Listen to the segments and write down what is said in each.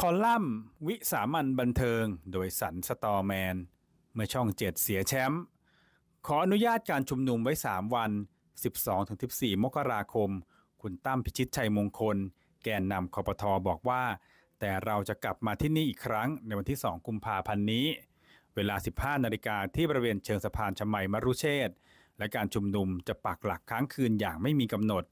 คอลัมน์ วิสามันบันเทิง โดยสันสตอแมน เมื่อช่องเจ็ดเสียแชมป์ขออนุญาตการชุมนุมไว้ 3 วัน 12-14มกราคม คุณตั้มพิชิตชัยมงคล แกนนำคอปทอบอกว่า แต่เราจะกลับมาที่นี่อีกครั้งในวันที่ 2 กุมภาพันธ์นี้ เวลา 15 นาฬิกาที่บริเวณเชิงสะพานชมัยมรุเชษและการชุมนุมจะปักหลักค้างคืนอย่างไม่มีกำหนด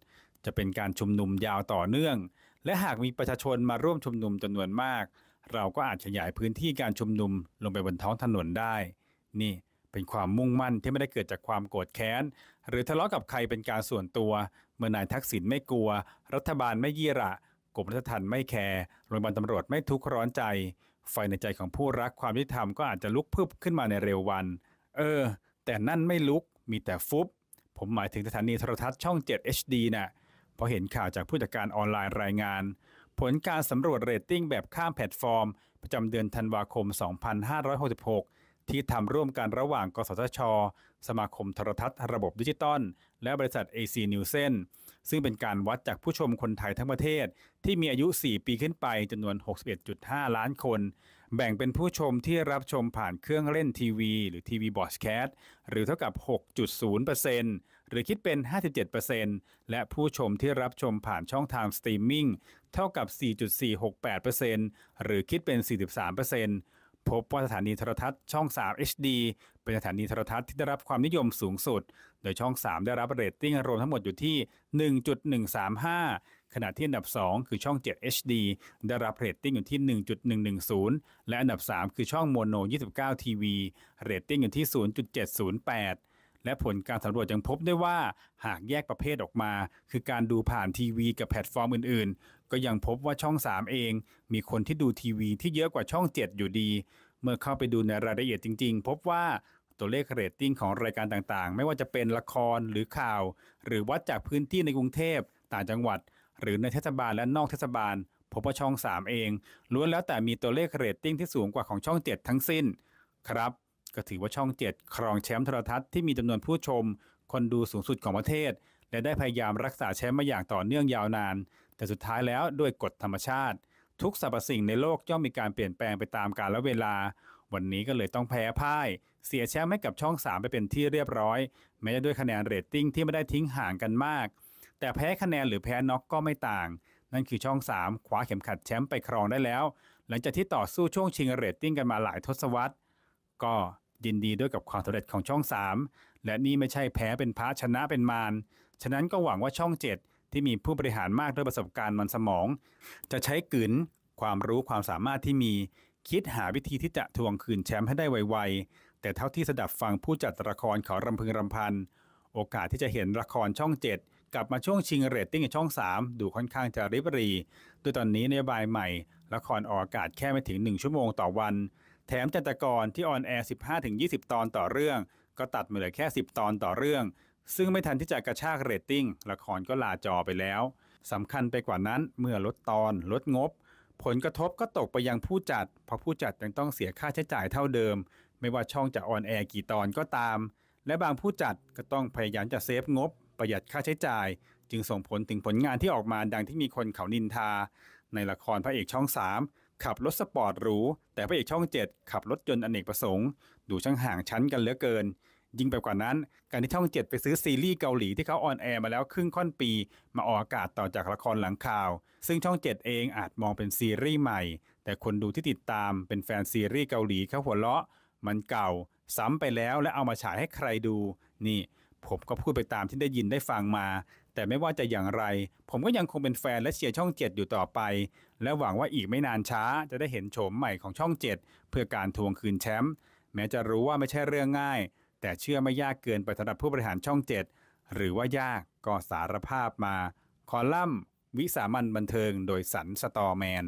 จะเป็นการชุมนุมยาวต่อเนื่องและหากมีประชาชนมาร่วมชุมนุมจำนวนมาก เราก็อาจขยายพื้นที่การชุมนุมลงไปบนท้องถนนได้ นี่เป็นความมุ่งมั่นที่ไม่ได้เกิดจากความโกรธแค้นหรือทะเลาะกับใครเป็นการส่วนตัว เมื่อนายทักษิณไม่กลัว รัฐบาลไม่ยี่ระกรมรัฐทันไม่แคร์โรงพยาบาลตำรวจไม่ทุกข์ร้อนใจไฟในใจของผู้รักความยุติธรรมก็อาจจะลุกพึบขึ้นมาในเร็ววัน เออ แต่นั่นไม่ลุกมีแต่ฟุบผมหมายถึงสถานีโทรทัศน์ช่อง 7 HD นะ่ะพอเห็นข่าวจากผู้จัดการออนไลน์รายงาน ผลการสำรวจเรตติ้งแบบข้ามแพลตฟอร์ม ประจำเดือนธันวาคม 2566 ที่ทำร่วมกันระหว่าง กสทช สมาคมโทรทัศน์ระบบดิจิตอลและบริษัท AC n e w s e n ซึ่งเป็นการวัดจากผู้ชมคนไทยทั้งประเทศ ที่มีอายุ 4 ปีขึ้นไปจำนวน 61.5 ล้านคน แบ่งเป็นผู้ชมที่รับชมผ่านเครื่องเล่นทีวี หรือทีวีบอสแคสหรือเท่ากับ 6.0%หรือคิดเป็น 57%และผู้ชมที่รับชมผ่านช่องทางสตรีมมิ่งเท่ากับ 4.468%หรือคิดเป็น 43%พบว่าสถานีโทรทัศน์ช่อง 3 HD เป็นสถานีโทรทัศน์ที่ได้รับความนิยมสูงสุด โดยช่อง 3 ได้รับเรตติ้งรวมทั้งหมดอยู่ที่ 1.135 ขณะที่อันดับ 2 คือช่อง 7 HD ได้รับเรตติ้งอยู่ที่ 1.110 และอันดับ 3 คือช่องโมโน 29ทีวีเรตติ้งอยู่ที่ 0.708และผลการสำรวจยังพบได้ว่าหากแยกประเภทออกมา คือการดูผ่านทีวีกับแพลตฟอร์มอื่นๆ ก็ยังพบว่าช่อง 3 เอง มีคนที่ดูทีวีที่เยอะกว่าช่อง 7 อยู่ดี เมื่อเข้าไปดูในรายละเอียดจริง ๆ พบว่าตัวเลขเรตติ้งของรายการต่างๆ ไม่ว่าจะเป็นละครหรือข่าว หรือวัดจากพื้นที่ในกรุงเทพต่างจังหวัด หรือในเทศบาลและนอกเทศบาล พบว่าช่อง 3 เองล้วนแล้วแต่มีตัวเลขเรตติ้งที่สูงกว่าของช่อง 7 ทั้งสิ้นครับก็ถือว่าช่อง 7 ครองแชมป์โทรทัศน์ที่มีจำนวนผู้ชม คนดูสูงสุดของประเทศ และได้พยายามรักษาแชมป์มาอย่างต่อเนื่องยาวนาน แต่สุดท้ายแล้วด้วยกฎธรรมชาติ ทุกสรรพสิ่งในโลกย่อมมีการเปลี่ยนแปลงไปตามกาลเวลา วันนี้ก็เลยต้องแพ้พ่าย เสียแชมป์ให้กับช่อง 3 ไปเป็นที่เรียบร้อยแม้จะด้วยคะแนนเรตติ้งที่ไม่ได้ทิ้งห่างกันมาก แต่แพ้คะแนนหรือแพ้น็อกก็ไม่ต่าง นั่นคือช่อง3คว้าเข็มขัดแชมป์ไปครองได้แล้ว หลังจากที่ต่อสู้ช่วงชิงเรตติ้งกันมาหลายทศวรรษก็ยินดีด้วยกับความสำเร็จของช่อง 3 และนี่ไม่ใช่แพ้เป็นพระชนะเป็นมาร ฉะนั้นก็หวังว่าช่อง7ที่มีผู้บริหารมากด้วยประสบการณ์มันสมอง จะใช้กลืนความรู้ความสามารถที่มี คิดหาวิธีที่จะทวงคืนแชมป์ให้ได้ไวๆ แต่เท่าที่สดับฟังผู้จัดละครเขารำพึงรำพันโอกาสที่จะเห็นละครช่อง7กลับมาช่วงชิงเรตติ้งในช่อง 3 ดูค่อนข้างจะริบรีโดยตอนนี้นโยบายใหม่ ละครออกอากาศแค่ไม่ถึง 1 ชั่วโมงต่อวันแถมจันตกรที่ออนแอร์ 15-20 ตอนต่อเรื่อง ก็ตัดมาเหลือแค่ 10 ตอนต่อเรื่อง ซึ่งไม่ทันที่จะกระชากเรตติ้ง ละครก็ลาจอไปแล้ว สำคัญไปกว่านั้นเมื่อลดตอนลดงบ ผลกระทบก็ตกไปยังผู้จัด เพราะผู้จัดยังต้องเสียค่าใช้จ่ายเท่าเดิม ไม่ว่าช่องจะออนแอร์กี่ตอนก็ตาม และบางผู้จัดก็ต้องพยายามจะเซฟงบ ประหยัดค่าใช้จ่าย จึงส่งผลถึงผลงานที่ออกมาดังที่มีคนเขานินทา ในละครพระเอกช่อง3ขับรถสปอร์ตหรูแต่พระเอกช่องเจ็ดขับรถยนต์อนเนกประสงค์ดูช่างห่างชั้นกันเหลือเกิน ยิ่งไปกว่านั้น การที่ช่องเจ็ดไปซื้อซีรีส์เกาหลีที่เขาออนแอร์มาแล้วครึ่งค่อนปี มาออกอากาศต่อจากละครหลังข่าว ซึ่งช่องเจ็ดเองอาจมองเป็นซีรีส์ใหม่ แต่คนดูที่ติดตามเป็นแฟนซีรีส์เกาหลีเขาหัวเราะ มันเก่า ซ้ำไปแล้วและเอามาฉายให้ใครดูนี่ ผมก็พูดไปตามที่ได้ยินได้ฟังมาแต่ไม่ว่าจะอย่างไร ผมก็ยังคงเป็นแฟนและเชียร์ช่อง 7 อยู่ต่อไป และหวังว่าอีกไม่นานช้าจะได้เห็นโฉมใหม่ของช่อง 7 เพื่อการทวงคืนแชมป์แม้จะรู้ว่าไม่ใช่เรื่องง่าย แต่เชื่อไม่ยากเกินไปสำหรับผู้บริหารช่อง 7 หรือว่ายากก็สารภาพมา คอลัมน์ วิสามันบันเทิงโดยสันสตอแมน